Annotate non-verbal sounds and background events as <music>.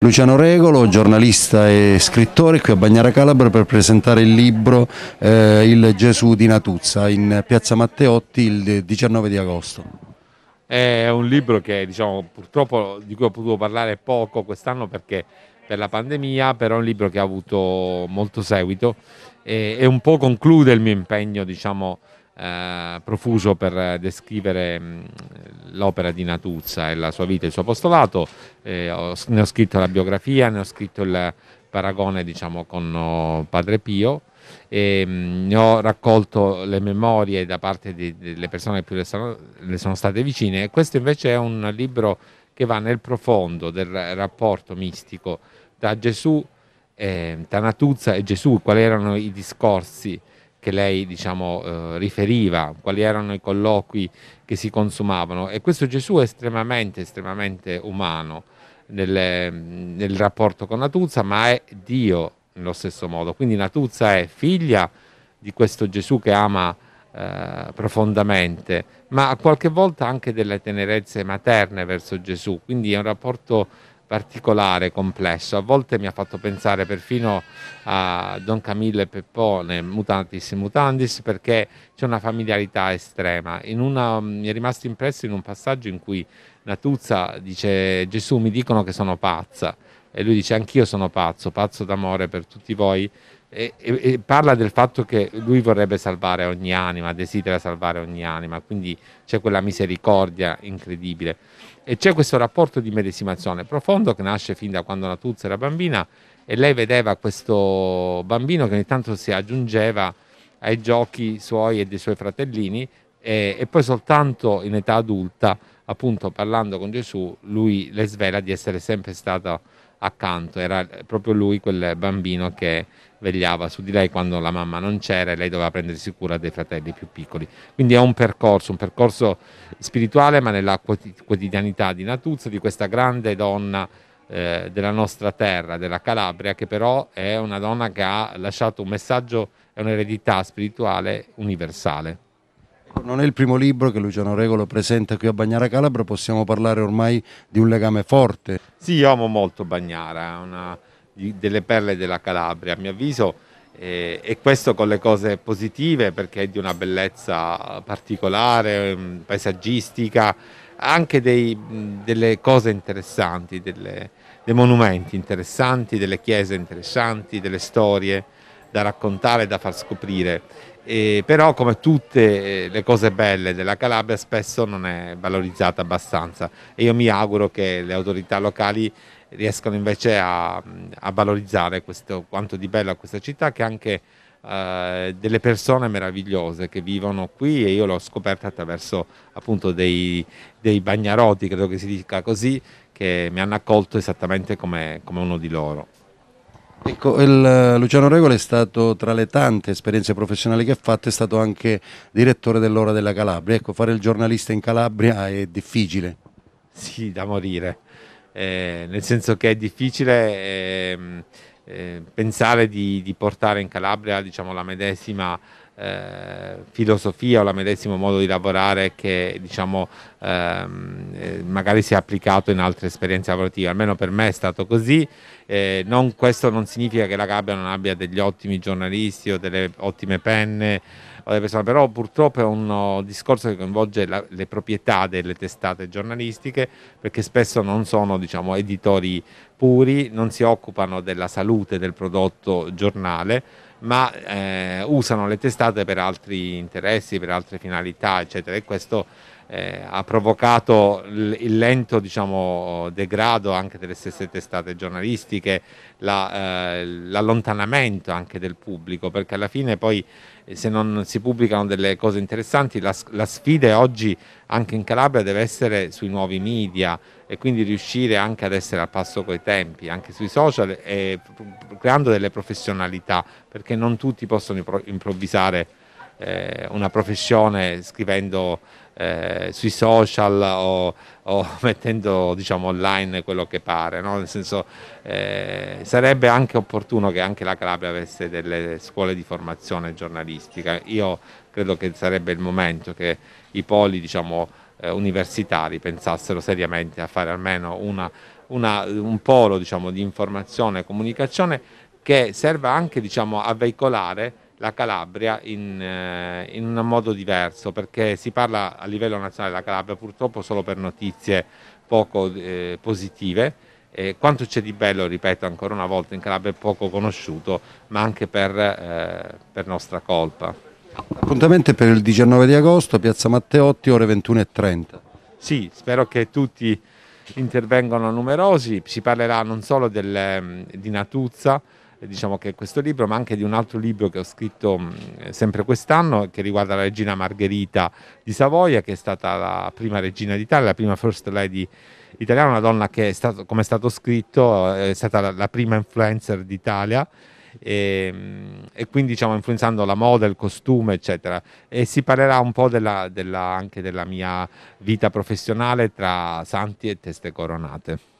Luciano Regolo, giornalista e scrittore qui a Bagnara Calabro per presentare il libro eh, Il Gesù di Natuzza in Piazza Matteotti il 19 di agosto. È un libro che diciamo, purtroppo di cui ho potuto parlare poco quest'anno perché per la pandemia, però è un libro che ha avuto molto seguito e, e un po' conclude il mio impegno diciamo, eh, profuso per descrivere mh, l'opera di Natuzza e la sua vita e il suo apostolato, eh, ho, ne ho scritto la biografia, ne ho scritto il paragone diciamo, con oh, Padre Pio, e, ehm, mh, ne ho raccolto le memorie da parte di, delle persone che più le sono, le sono state vicine questo invece è un libro che va nel profondo del rapporto mistico tra Gesù, eh, tra Natuzza e Gesù, quali erano i discorsi che lei diciamo, eh, riferiva, quali erano i colloqui che si consumavano e questo Gesù è estremamente, estremamente umano nel, nel rapporto con Natuzza, ma è Dio nello stesso modo. Quindi Natuzza è figlia di questo Gesù che ama eh, profondamente, ma qualche volta anche delle tenerezze materne verso Gesù, quindi è un rapporto particolare, complesso. A volte mi ha fatto pensare perfino a Don Camillo e Peppone, mutantis mutandis, perché c'è una familiarità estrema. Una, mi è rimasto impresso in un passaggio in cui Natuzza dice Gesù mi dicono che sono pazza e lui dice anch'io sono pazzo, pazzo d'amore per tutti voi e, e, e, parla del fatto che lui vorrebbe salvare ogni anima, desidera salvare ogni anima, quindi c'è quella misericordia incredibile e c'è questo rapporto di medesimazione profondo che nasce fin da quando Natuzza era bambina e lei vedeva questo bambino che ogni tanto si aggiungeva ai giochi suoi e dei suoi fratellini e, e poi soltanto in età adulta, appunto parlando con Gesù, lui le svela di essere sempre stato accanto, era proprio lui quel bambino che vegliava su di lei quando la mamma non c'era e lei doveva prendersi cura dei fratelli più piccoli. Quindi è un percorso, un percorso spirituale, ma nella quotidianità di Natuzzo, di questa grande donna eh, della nostra terra, della Calabria, che però è una donna che ha lasciato un messaggio, è un'eredità spirituale universale. Ecco, non è il primo libro che Luciano Regolo presenta qui a Bagnara Calabro, possiamo parlare ormai di un legame forte. Sì, io amo molto Bagnara, è una delle perle della Calabria, a mio avviso, e questo con le cose positive perché è di una bellezza particolare, mm, paesaggistica, anche dei, mm, delle cose interessanti, delle, dei monumenti interessanti, delle chiese interessanti, delle storie da raccontare, da far scoprire. E però come tutte eh, le cose belle della Calabria spesso non è valorizzata abbastanza e io mi auguro che le autorità locali riescano invece a, a valorizzare questo, quanto di bello a questa città che anche eh, delle persone meravigliose che vivono qui e io l'ho scoperta attraverso appunto dei, dei bagnaroti, credo che si dica così, che mi hanno accolto esattamente come, come uno di loro. Ecco, il, eh, Luciano Regole è stato tra le tante esperienze professionali che ha fatto, è stato anche direttore dell'Ora della Calabria. Ecco, fare il giornalista in Calabria è difficile. Sì, da morire. Eh, nel senso che è difficile eh, eh, pensare di, di, portare in Calabria diciamo, la medesima eh, filosofia o la medesimo modo di lavorare che diciamo ehm, eh, magari si è applicato in altre esperienze lavorative almeno per me è stato così eh, non, questo non significa che la Gabbia non abbia degli ottimi giornalisti o delle ottime penne persone però purtroppo è un uh, discorso che coinvolge la, le proprietà delle testate giornalistiche perché spesso non sono diciamo editori puri non si occupano della salute del prodotto giornale ma eh, usano le testate per altri interessi, per altre finalità, eccetera. E questo eh, ha provocato il lento diciamo, degrado anche delle stesse testate giornalistiche, l'allontanamento la, eh, anche del pubblico, perché alla fine poi eh, se non si pubblicano delle cose interessanti, la, la sfida oggi anche in Calabria deve essere sui nuovi media e quindi riuscire anche ad essere al passo coi tempi, anche sui social e creando delle professionalità, perché non tutti possono improvvisare eh, una professione scrivendo eh, sui social o, o <laughs> mettendo diciamo, online quello che pare, no? nel senso eh, sarebbe anche opportuno che anche la Calabria avesse delle scuole di formazione giornalistica, io credo che sarebbe il momento che i poli diciamo, eh, universitari pensassero seriamente a fare almeno una, una, un polo diciamo, di informazione e comunicazione che serva anche diciamo, a veicolare la Calabria in, eh, in, un modo diverso perché si parla a livello nazionale della Calabria purtroppo solo per notizie poco eh, positive E quanto c'è di bello, ripeto ancora una volta, in Calabria è poco conosciuto ma anche per, eh, per nostra colpa. Appuntamento per il 19 di agosto, Piazza Matteotti, ore 21.30. Sì, spero che tutti intervengano numerosi, si parlerà non solo del, mm, di Natuzza, diciamo che questo libro, ma anche di un altro libro che ho scritto mm, sempre quest'anno che riguarda la regina Margherita di Savoia, che è stata la prima regina d'Italia, la prima first lady italiana, una donna che, è stato, come è stato scritto, eh, è stata la, la prima influencer d'Italia. E, ehm, e, quindi diciamo influenzando la moda, il costume eccetera e si parlerà un po' della, della, anche della mia vita professionale tra santi e teste coronate.